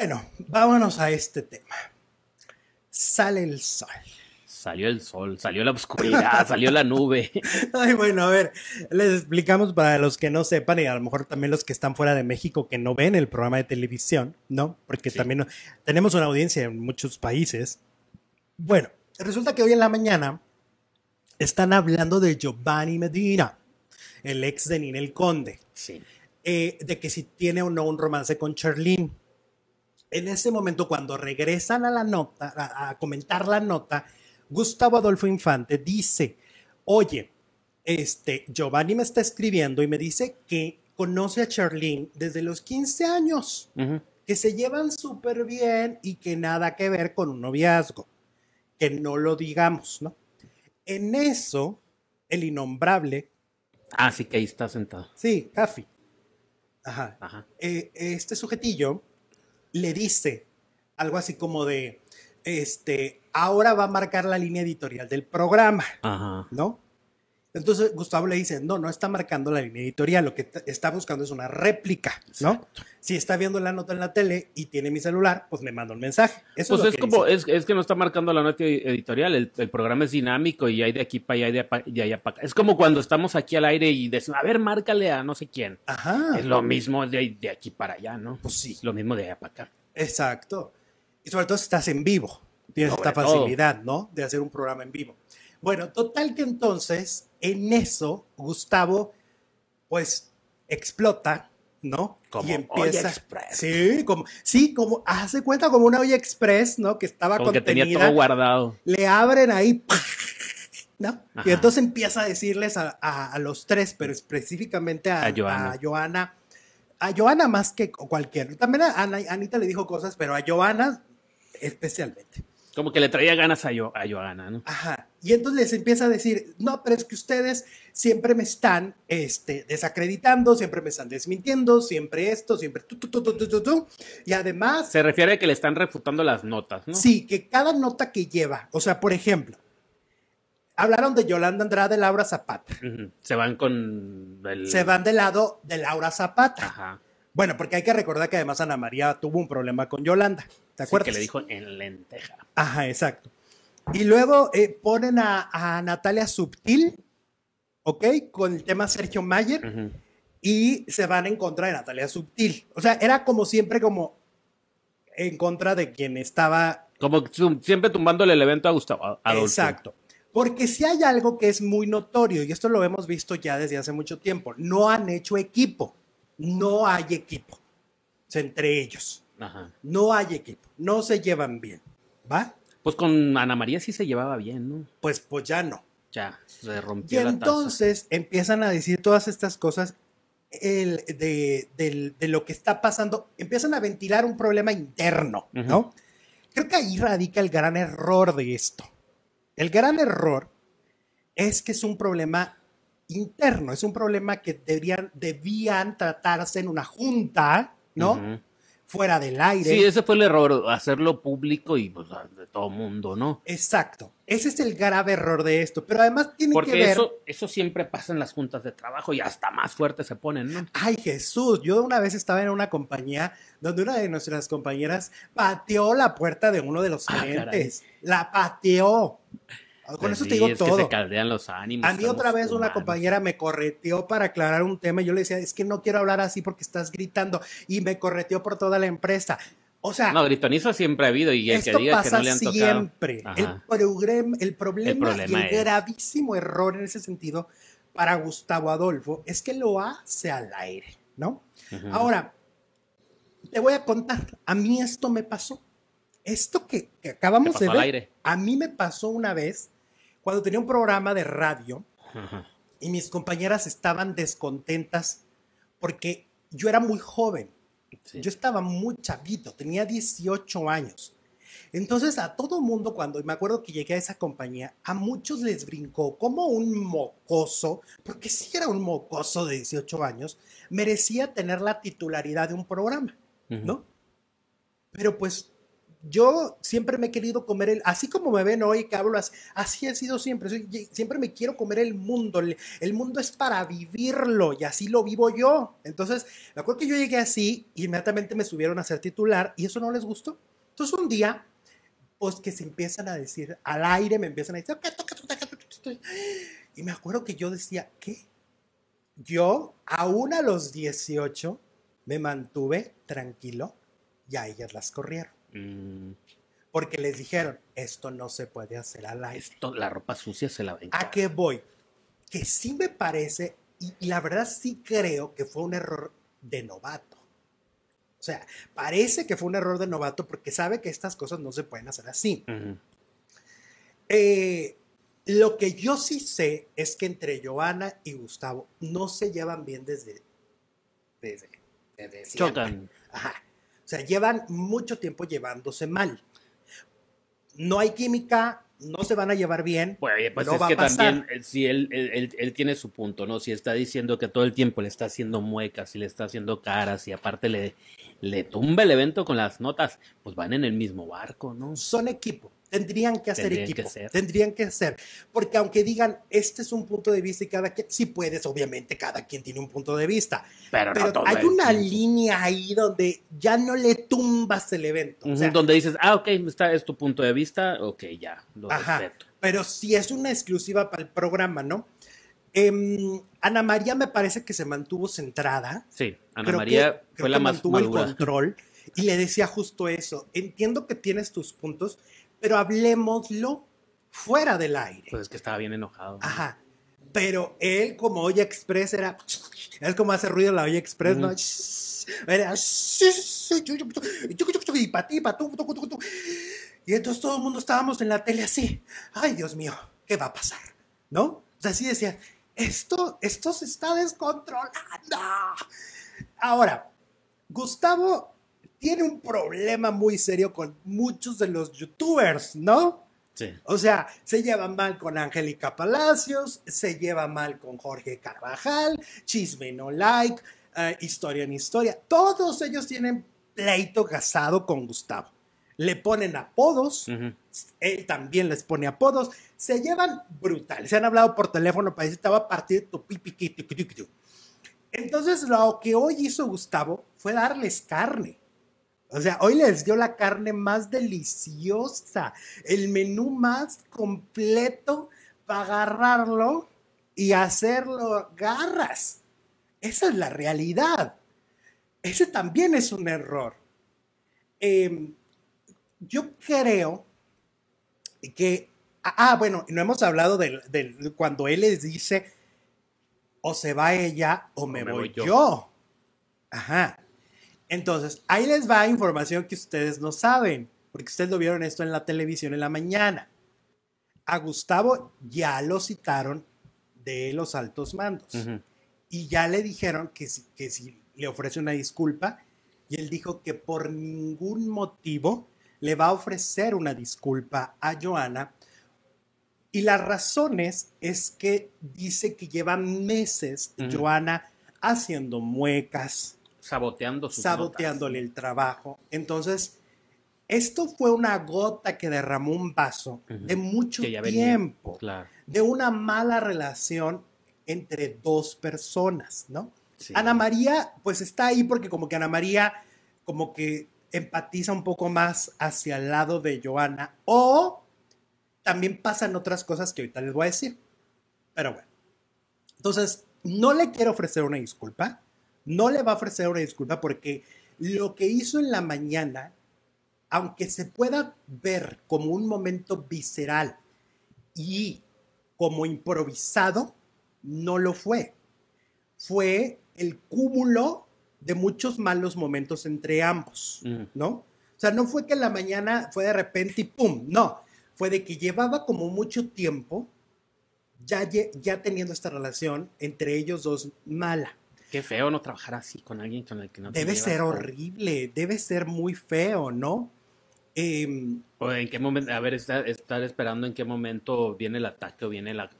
Bueno, vámonos a este tema. Sale el sol. Salió el sol, salió la oscuridad, salió la nube. Ay, bueno, a ver, les explicamos para los que no sepan y a lo mejor también los que están fuera de México que no ven el programa de televisión, ¿no? Porque también tenemos una audiencia en muchos países. Bueno, resulta que hoy en la mañana están hablando de Giovanni Medina, el ex de Ninel Conde. Sí. Eh, de que si tiene o no un romance con Charlene en ese momento, cuando regresan a la nota, a, comentar la nota, Gustavo Adolfo Infante dice, oye, este, Giovanni me está escribiendo y me dice que conoce a Charlene desde los 15 años, que se llevan súper bien y que nada que ver con un noviazgo, que no lo digamos, ¿no? En eso, el innombrable. Ah, sí, que ahí está sentado. Sí, Caffi. Ajá. Eh, este sujetillo le dice algo así como de, este, ahora va a marcar la línea editorial del programa, ¿no? Entonces Gustavo le dice, no, no está marcando la línea editorial, lo que está buscando es una réplica, ¿no? Si está viendo la nota en la tele y tiene mi celular, pues me manda un mensaje. Eso pues es, como, es, es, que no está marcando la nota editorial, el, programa es dinámico y hay de aquí para allá y de, allá para acá. Es como cuando estamos aquí al aire y decimos, a ver, márcale a no sé quién. Ajá. Es lo mismo de, de aquí para allá, ¿no? Pues sí. lo mismo de allá para acá. Exacto. Y sobre todo si estás en vivo, tienes esta facilidad, ¿no? De hacer un programa en vivo. Bueno, total que entonces en eso Gustavo, pues, explota, ¿no? Como y empieza. Express. Sí, como, sí, como, hace cuenta como una olla express, ¿no? Que estaba como Que tenía todo guardado. Le abren ahí, ¿no? Y entonces empieza a decirles a, los tres, pero específicamente a, a Joana. A Joana más que cualquier. También a Anita le dijo cosas, pero a Joana especialmente. Como que le traía ganas a, yo, a Johanna, ¿no? Ajá. Y entonces les empieza a decir, no, pero es que ustedes siempre me están este, desacreditando, siempre me están desmintiendo, siempre esto, siempre tú, tú, tú, tú, tú, Y además... Se refiere a que le están refutando las notas, ¿no? Sí, que cada nota que lleva, o sea, por ejemplo, hablaron de Yolanda Andrade, Laura Zapata. Se van con... Se van del lado de Laura Zapata. Ajá. Bueno, porque hay que recordar que además Ana María tuvo un problema con Yolanda, ¿te acuerdas? Sí, que le dijo en lenteja. Ajá, exacto. Y luego eh, ponen a, Natalia Subtil, ¿ok? Con el tema Sergio Mayer. Y se van en contra de Natalia Subtil. O sea, era como siempre como en contra de quien estaba... Como siempre tumbándole el evento a Gustavo Exacto. Porque si hay algo que es muy notorio, y esto lo hemos visto ya desde hace mucho tiempo, no han hecho equipo no hay equipo entre ellos. No hay equipo, no se llevan bien, ¿va? Pues con Ana María sí se llevaba bien, ¿no? Pues, pues ya no. Ya, se rompió. Y entonces empiezan a decir todas estas cosas de, lo que está pasando, empiezan a ventilar un problema interno, ¿no? Creo que ahí radica el gran error de esto. El gran error es que es un problema interno, es un problema que deberían debían tratarse en una junta, ¿no? Fuera del aire. Sí, ese fue el error, hacerlo público y pues, ah, de todo mundo, ¿no? Exacto. Ese es el grave error de esto, pero además tiene que ver... Eso, eso siempre pasa en las juntas de trabajo y hasta más fuerte se ponen, ¿no? Ay, Jesús, yo una vez estaba en una compañía donde una de nuestras compañeras pateó la puerta de uno de los ah, clientes. La pateó. Con pues eso te digo es Que se caldean los ánimos. A mí otra vez una compañera me correteó para aclarar un tema. Yo le decía, es que no quiero hablar así porque estás gritando. Y me correteó por toda la empresa. O sea, no, gritonizo siempre ha habido y el que no le han siempre. El, problema el gravísimo error en ese sentido para Gustavo Adolfo es que lo hace al aire, ¿no? Ahora, te voy a contar, a mí esto me pasó. Esto que, acabamos de ver, a mí me pasó una vez cuando tenía un programa de radio y mis compañeras estaban descontentas porque yo era muy joven. Yo estaba muy chavito, tenía 18 años. Entonces a todo mundo, cuando me acuerdo que llegué a esa compañía, a muchos les brincó como un mocoso, porque si era un mocoso de 18 años, merecía tener la titularidad de un programa, ¿no? Pero pues yo siempre me he querido comer el, así como me ven hoy que hablo así, así ha sido siempre, siempre me quiero comer el mundo, el, mundo es para vivirlo y así lo vivo yo. Entonces, me acuerdo que yo llegué así, y inmediatamente me subieron a ser titular y eso no les gustó. Entonces un día, pues que se empiezan a decir, al aire me empiezan a decir, y me acuerdo que yo decía, ¿qué? Yo, aún a los 18, me mantuve tranquilo y a ellas las corrieron. Mm. Porque les dijeron, esto no se puede hacer a aire. Esto, la ropa sucia se la ven. ¿A qué voy? Que sí me parece, y, la verdad sí creo que fue un error de novato. O sea, parece que fue un error de novato porque sabe que estas cosas no se pueden hacer así. Eh, lo que yo sí sé es que entre Joana y Gustavo no se llevan bien desde. desde, desde o sea, llevan mucho tiempo llevándose mal. No hay química, no se van a llevar bien. pues, pues es que también, si él, tiene su punto, ¿no? Si está diciendo que todo el tiempo le está haciendo muecas y le está haciendo caras y aparte le, le tumba el evento con las notas, pues van en el mismo barco, ¿no? Son equipo tendrían que hacer equipo, tendrían que hacer porque aunque digan, este es un punto de vista y cada quien, sí puedes, obviamente, cada quien tiene un punto de vista, pero, hay una línea ahí donde ya no le tumbas el evento. donde dices, ah, ok, está, es tu punto de vista, ok, ya, lo ajá, respeto. Pero si es una exclusiva para el programa, ¿no? Em, Ana María me parece que se mantuvo centrada. Sí, Ana María fue la más mantuvo el control y le decía justo eso. Entiendo que tienes tus puntos, pero hablemoslo fuera del aire. Pues es que estaba bien enojado. Ajá. Pero él, como olla express, era. Es como hace ruido la olla express, ¿no? Era. Y patí, Y entonces todo el mundo estábamos en la tele así. Ay, Dios mío, ¿qué va a pasar? ¿No? así decía, esto, esto se está descontrolando. Ahora, Gustavo tiene un problema muy serio con muchos de los youtubers, ¿no? Sí. O sea, se lleva mal con Angélica Palacios, se lleva mal con Jorge Carvajal, Chisme No Like, eh, Historia en Historia. Todos ellos tienen pleito casado con Gustavo. Le ponen apodos, él también les pone apodos, se llevan brutal. Se han hablado por teléfono para decir, a partir tu pipiqui. Entonces, lo que hoy hizo Gustavo fue darles carne. O sea, hoy les dio la carne más deliciosa, el menú más completo para agarrarlo y hacerlo garras. Esa es la realidad. Ese también es un error. Em, yo creo que, ah, bueno, no hemos hablado de, cuando él les dice, o se va ella o me, voy, yo. yo. Ajá. Entonces, ahí les va información que ustedes no saben, porque ustedes lo vieron esto en la televisión en la mañana. A Gustavo ya lo citaron de los altos mandos y ya le dijeron que si, que si le ofrece una disculpa y él dijo que por ningún motivo le va a ofrecer una disculpa a Joana y las razones es que dice que lleva meses Joana haciendo muecas, saboteando su saboteándole el trabajo. Entonces, esto fue una gota que derramó un vaso de mucho tiempo, de una mala relación entre dos personas, ¿no? Ana María, pues está ahí porque como que Ana María, como que empatiza un poco más hacia el lado de Joana. O también pasan otras cosas que ahorita les voy a decir. Pero bueno. Entonces, no le quiero ofrecer una disculpa no le va a ofrecer una disculpa porque lo que hizo en la mañana, aunque se pueda ver como un momento visceral y como improvisado, no lo fue. Fue el cúmulo de muchos malos momentos entre ambos, mm. ¿no? O sea, no fue que en la mañana fue de repente y ¡pum! No, fue de que llevaba como mucho tiempo ya, ya teniendo esta relación entre ellos dos mala. Qué feo no trabajar así con alguien con el que no te Debe ser horrible, debe ser muy feo, ¿no? Em, o en qué momento, a ver, estar, estar, esperando en qué momento viene el ataque o viene la,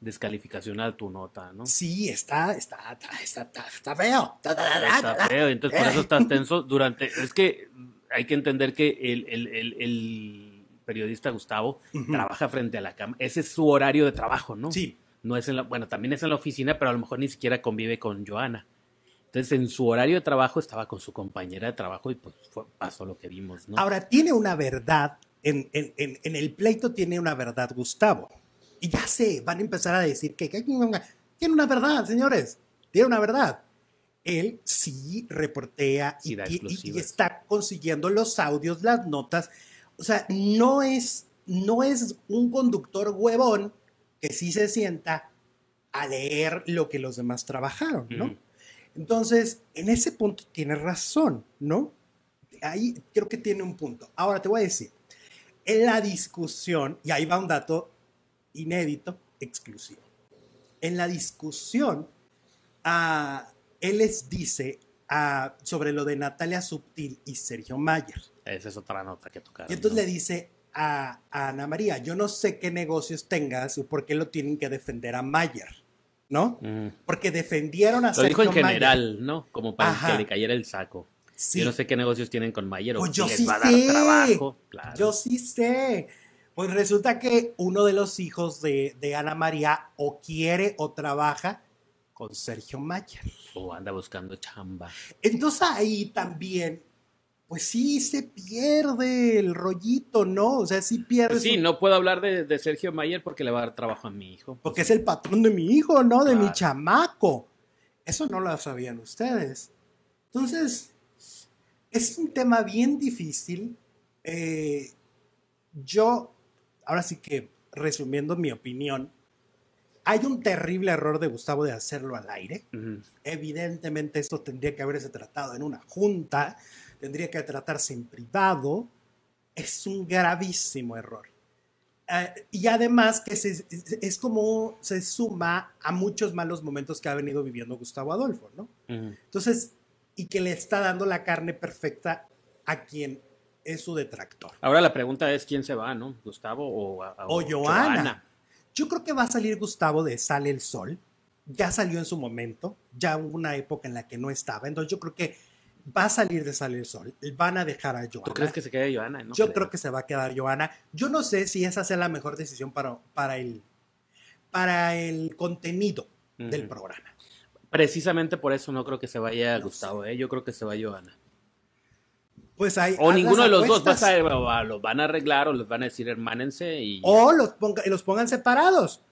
descalificación a tu nota, ¿no? Sí, está, está, está, está, feo. Está feo, entonces por eso eh. estás tenso durante, es que hay que entender que el, periodista Gustavo trabaja frente a la cámara, ese es su horario de trabajo, ¿no? Sí, no es la, bueno, también es en la oficina, pero a lo mejor ni siquiera convive con Joana. Entonces, en su horario de trabajo estaba con su compañera de trabajo y pues pasó lo que vimos, Ahora, tiene una verdad, en, en, el pleito tiene una verdad Gustavo. Y ya sé, van a empezar a decir que, tiene una verdad, señores, tiene una verdad. Él sí reportea y, está consiguiendo los audios, las notas. O sea, no es, no es un conductor huevón que sí se sienta a leer lo que los demás trabajaron, ¿no? Entonces, en ese punto tiene razón, ¿no? Ahí creo que tiene un punto. Ahora te voy a decir, en la discusión, y ahí va un dato inédito, exclusivo. En la discusión, ah, él les dice ah, sobre lo de Natalia Subtil y Sergio Mayer. Esa es otra nota que tocar. Y entonces le dice, a, Ana María. Yo no sé qué negocios tengas o por qué lo tienen que defender a Mayer, ¿no? Porque defendieron a lo dijo en general, ¿no? Como para que le cayera el saco. Yo no sé qué negocios tienen con Mayer o pues yo sí sé. trabajo. Yo sí sé. Pues resulta que uno de los hijos de, Ana María o quiere o trabaja con Sergio Mayer. O anda buscando chamba. Entonces ahí también pues sí se pierde el rollito, ¿no? O sea, sí pues pierde. sí, no puedo hablar de, Sergio Mayer porque le va a dar trabajo a mi hijo. Pues porque es el patrón de mi hijo, ¿no? De mi chamaco. Eso no lo sabían ustedes. Entonces, es un tema bien difícil. Eh, yo, ahora sí que resumiendo mi opinión, hay un terrible error de Gustavo de hacerlo al aire. Evidentemente esto tendría que haberse tratado en una junta tendría que tratarse en privado, es un gravísimo error. Eh, y además que es como se suma a muchos malos momentos que ha venido viviendo Gustavo Adolfo, ¿no? Entonces, y que le está dando la carne perfecta a quien es su detractor. Ahora la pregunta es quién se va, ¿no? Gustavo o, Joana. Yo creo que va a salir Gustavo de Sale el Sol. Ya salió en su momento, ya hubo una época en la que no estaba. Entonces yo creo que va a salir de salir sol. Van a dejar a Joana. ¿Tú crees que se quede Joana? yo creo. que se va a quedar Joana. Yo no sé si esa sea la mejor decisión para, para, el, para el contenido del programa. Precisamente por eso no creo que se vaya Gustavo, ¿eh? yo creo que se va Joana. Pues hay, o ninguno de los dos, va a, los van a arreglar o les van a decir hermánense O los, los pongan separados.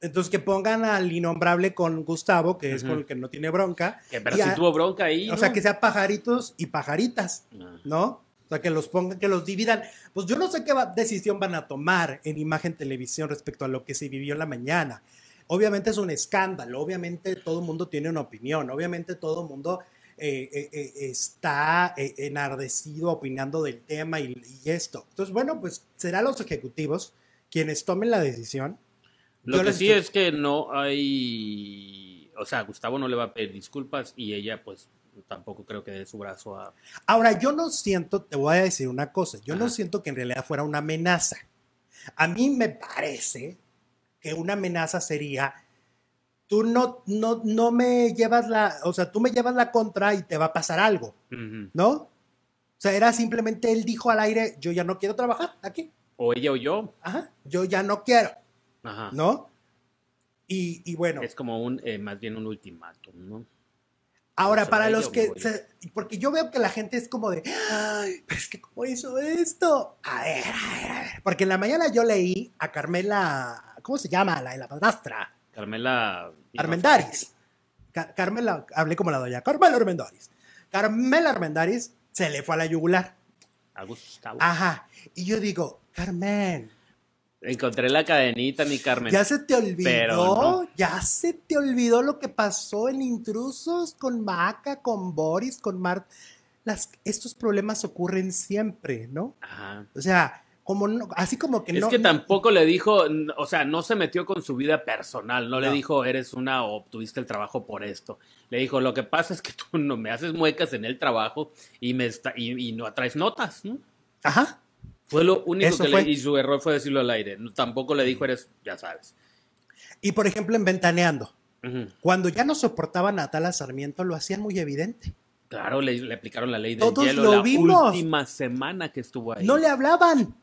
Entonces que pongan al innombrable con Gustavo, que es con el que no tiene bronca. Que, si tuvo bronca ahí. O sea, que sea pajaritos y pajaritas, ah. ¿no? O sea, que los pongan, que los dividan. Pues yo no sé qué decisión van a tomar en imagen televisión respecto a lo que se vivió en la mañana. Obviamente es un escándalo, obviamente todo el mundo tiene una opinión, obviamente todo el mundo eh, eh, eh, está enardecido opinando del tema y, y esto. Entonces, bueno, pues serán los ejecutivos quienes tomen la decisión lo que sí es que no hay. O sea, Gustavo no le va a pedir disculpas y ella, pues, tampoco creo que dé su brazo a. Ahora, yo no siento, te voy a decir una cosa, yo no siento que en realidad fuera una amenaza. A mí me parece que una amenaza sería. Tú no, no, no me llevas la, o sea, tú me llevas la contra y te va a pasar algo, ¿no? O sea, era simplemente él dijo al aire, yo ya no quiero trabajar aquí. O ella o yo. Ajá, yo ya no quiero. ¿no? Y, bueno. Es como un, eh, más bien un ultimátum, ¿no? Ahora, para, los que. porque yo veo que la gente es como de. Ay, pero es que, ¿cómo hizo esto? A ver, a ver, a ver. Porque en la mañana yo leí a Carmela. ¿Cómo se llama? La de la padrastra. Carmela. Armendaris. Carmela. Hablé como la doña. Carmela Armendaris. Carmela Armendaris se le fue a la yugular. A Ajá. Y yo digo, Carmen, Encontré la cadenita, mi Carmen. Ya se te olvidó, ya se te olvidó lo que pasó en Intrusos con Maca, con Boris, con Mart. Las, estos problemas ocurren siempre, ¿no? Ajá. O sea, como así como que no. Es que tampoco le dijo, o sea, no se metió con su vida personal, no, le dijo eres una o obtuviste el trabajo por esto. Le dijo, lo que pasa es que tú no me haces muecas en el trabajo y me y, y no atraes notas, ¿no? Ajá. Fue lo único que le y su error fue decirlo al aire. tampoco le dijo eres, ya sabes. Y por ejemplo, en Ventaneando, cuando ya no soportaban a Tala Sarmiento, lo hacían muy evidente. Claro, le, aplicaron la ley del Todos hielo lo la vimos. última semana que estuvo ahí. No le hablaban.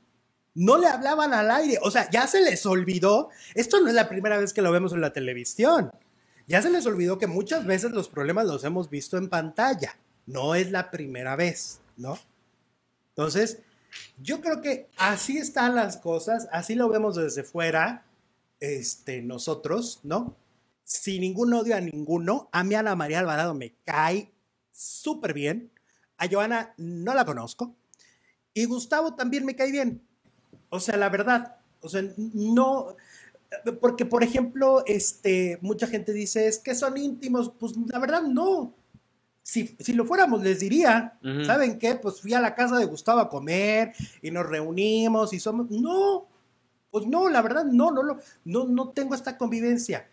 No le hablaban al aire. O sea, ya se les olvidó. Esto no es la primera vez que lo vemos en la televisión. Ya se les olvidó que muchas veces los problemas los hemos visto en pantalla. No es la primera vez, ¿no? Entonces, yo creo que así están las cosas, así lo vemos desde fuera, este, nosotros, ¿no? Sin ningún odio a ninguno, a mí Ana María Alvarado me cae súper bien, a Joana no la conozco, y Gustavo también me cae bien. O sea, la verdad, o sea, no, porque por ejemplo, este, mucha gente dice, es que son íntimos, pues la verdad no si, si, lo fuéramos, les diría, ¿saben qué? Pues fui a la casa de Gustavo a comer y nos reunimos y somos... No, pues no, la verdad, no, no, no, no, no tengo esta convivencia.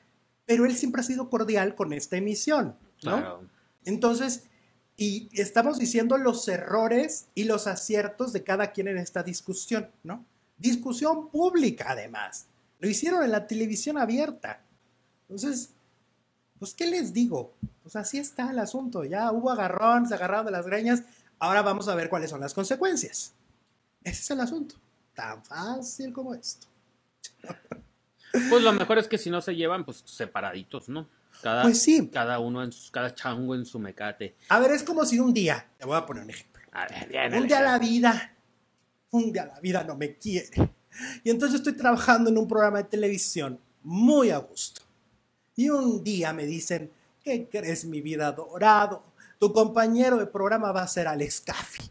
Pero él siempre ha sido cordial con esta emisión, ¿no? Entonces, y estamos diciendo los errores y los aciertos de cada quien en esta discusión, ¿no? Discusión pública, además. Lo hicieron en la televisión abierta. Entonces, pues, ¿qué les digo? Pues así está el asunto. Ya hubo agarrón, se agarraron de las greñas. Ahora vamos a ver cuáles son las consecuencias. Ese es el asunto. Tan fácil como esto. Pues lo mejor es que si no se llevan, pues separaditos, ¿no? Cada, pues Cada uno, en su, cada chango en su mecate. A ver, es como si un día, te voy a poner un ejemplo. un día la vida, un día la vida no me quiere. Y entonces estoy trabajando en un programa de televisión muy a gusto. Y un día me dicen, ¿qué crees mi vida dorado? Tu compañero de programa va a ser Alex Caffi.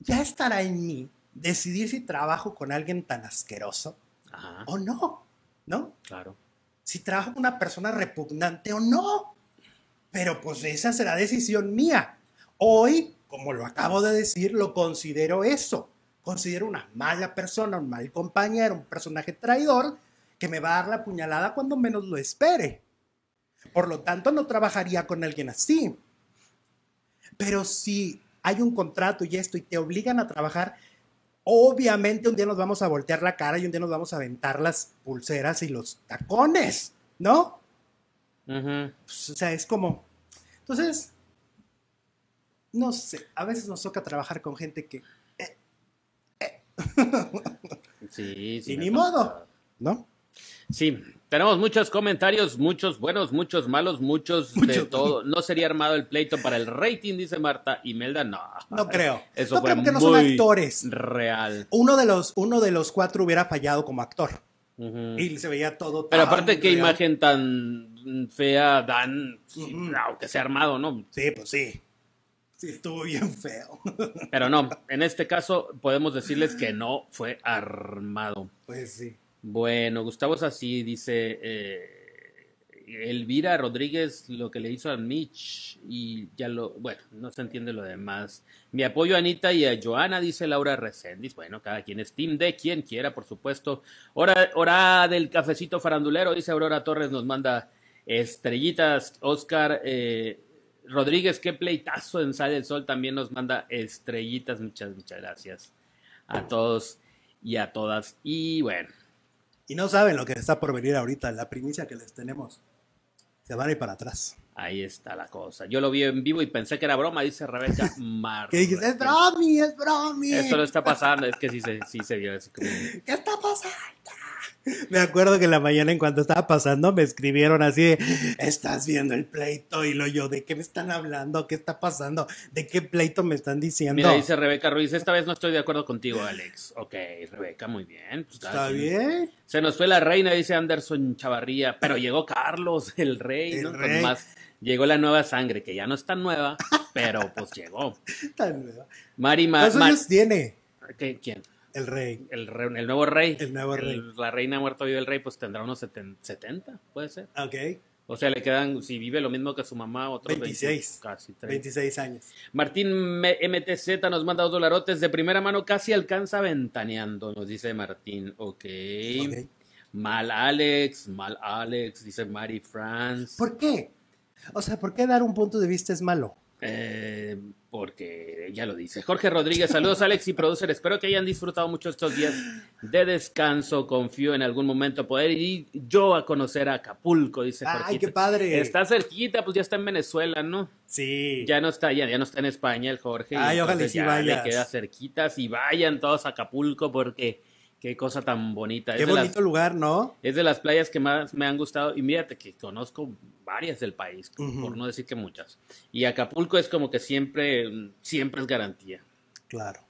Ya estará en mí decidir si trabajo con alguien tan asqueroso o no, ¿no? Claro. Si trabajo con una persona repugnante o no. Pero pues esa será decisión mía. Hoy, como lo acabo de decir, lo considero eso. Considero una mala persona, un mal compañero, un personaje traidor, que me va a dar la puñalada cuando menos lo espere. Por lo tanto, no trabajaría con alguien así. Pero si hay un contrato y esto y te obligan a trabajar, obviamente un día nos vamos a voltear la cara y un día nos vamos a aventar las pulseras y los tacones, ¿no? Pues, o sea, es como... Entonces, no sé, a veces nos toca trabajar con gente que... Eh, eh. sí, sí. Y ni modo, ¿no? Sí, tenemos muchos comentarios, muchos buenos, muchos malos, muchos, de todo. No sería armado el pleito para el rating, dice Marta. Y Melda, no. No creo. Eso fue creo que no son actores. Real. Uno de, los, uno de los cuatro hubiera fallado como actor. Y se veía todo. Pero aparte, qué imagen tan fea dan, aunque sea armado, ¿no? Sí, pues sí. Sí, estuvo bien feo. Pero no, en este caso podemos decirles que no fue armado. Pues sí. Bueno, Gustavo es así, dice eh, Elvira Rodríguez lo que le hizo a Mitch y ya lo, bueno, no se entiende lo demás. Mi apoyo a Anita y a Joana, dice Laura Reséndiz. Bueno, cada quien es team de quien quiera, por supuesto. Hora, del cafecito farandulero, dice Aurora Torres, nos manda estrellitas. Oscar eh, Rodríguez, qué pleitazo en Sale del Sol, también nos manda estrellitas. Muchas, muchas gracias a todos y a todas. Y bueno y no saben lo que está por venir ahorita, la primicia que les tenemos. Se van a ir para atrás. Ahí está la cosa. Yo lo vi en vivo y pensé que era broma, dice Rebeca Mar. Es bromi, es bromi. Esto no está pasando, es que sí, sí, sí se vio así como... ¿Qué está pasando? Me acuerdo que la mañana, en cuanto estaba pasando, me escribieron así: Estás viendo el pleito. Y lo yo, ¿de qué me están hablando? ¿Qué está pasando? ¿De qué pleito me están diciendo? Mira, dice Rebeca Ruiz: Esta vez no estoy de acuerdo contigo, Alex. Ok, Rebeca, muy bien. Pues, está bien. Se nos fue la reina, dice Anderson Chavarría. Pero llegó Carlos, el rey. El rey. llegó la nueva sangre, que ya no es tan nueva, pero pues llegó. Tan nueva. Mari Más. tiene? ¿Quién? El rey. El, nuevo rey. El nuevo rey. la reina muerta vive el rey, pues tendrá unos 70, puede ser. Ah, ok. O sea, le quedan, si vive lo mismo que su mamá, otros 26. casi 26 años. Martín MTZ nos manda dos dolarotes de primera mano, casi alcanza ventaneando, nos dice Martín. Ok. Mal Alex, mal Alex, dice Mari Franz. ¿Por qué? O sea, ¿por qué dar un punto de vista es malo? Eh, porque ya lo dice. Jorge Rodríguez, saludos Alex y producer. Espero que hayan disfrutado mucho estos días de descanso. Confío en algún momento poder ir yo a conocer a Acapulco, dice Jorge. ¡Ay, qué padre! Está cerquita, pues ya está en Venezuela, ¿no? Sí. Ya no está, ya, no está en España el Jorge. Ay, ojalá y si vayas. queda cerquita, si vayan todos a Acapulco, porque Qué cosa tan bonita. Qué bonito lugar, ¿no? Es de las playas que más me han gustado. Y mírate que conozco varias del país, por no decir que muchas. Y Acapulco es como que siempre, siempre es garantía. Claro.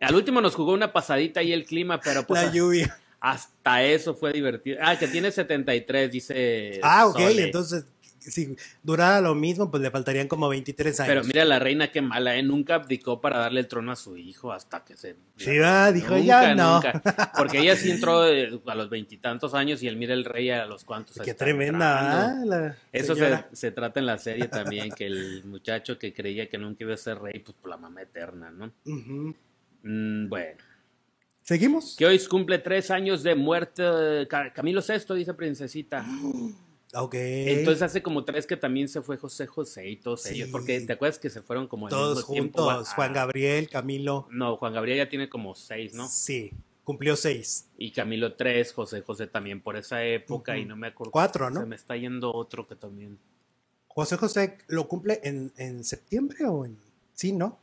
Al último nos jugó una pasadita ahí el clima, pero pues. La lluvia. Hasta eso fue divertido. Ah, que tiene 73, dice. Ah, ok, entonces si durara lo mismo, pues le faltarían como 23 años. Pero mira, la reina qué mala, ¿eh? Nunca abdicó para darle el trono a su hijo hasta que se... Sí, va, dijo, nunca, no. Porque ella sí entró eh, a los veintitantos años y él mira el rey a los cuantos. Qué tremenda, ¿eh? Eso se, trata en la serie también, que el muchacho que creía que nunca iba a ser rey, pues por la mamá eterna, ¿no? Mm, bueno. ¿Seguimos? Que hoy cumple tres años de muerte eh, Camilo VI, dice Princesita. ¡Ah! Ok. Entonces hace como tres que también se fue José José y todos ellos, porque te acuerdas que se fueron como todos juntos, Juan Gabriel, Camilo. No, Juan Gabriel ya tiene como seis, ¿no? Sí, cumplió seis. Y Camilo tres, José José también por esa época y no me acuerdo. Cuatro, ¿no? Se me está yendo otro que también. José José lo cumple en, en septiembre o en... Sí, ¿no?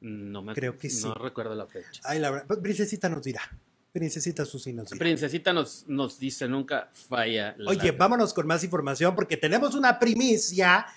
No me Creo que sí. No recuerdo la fecha. Ay, la verdad. Pues, Bricecita nos dirá. Princesita Susina. Princesita nos, nos dice, nunca falla. Oye, vámonos con más información porque tenemos una primicia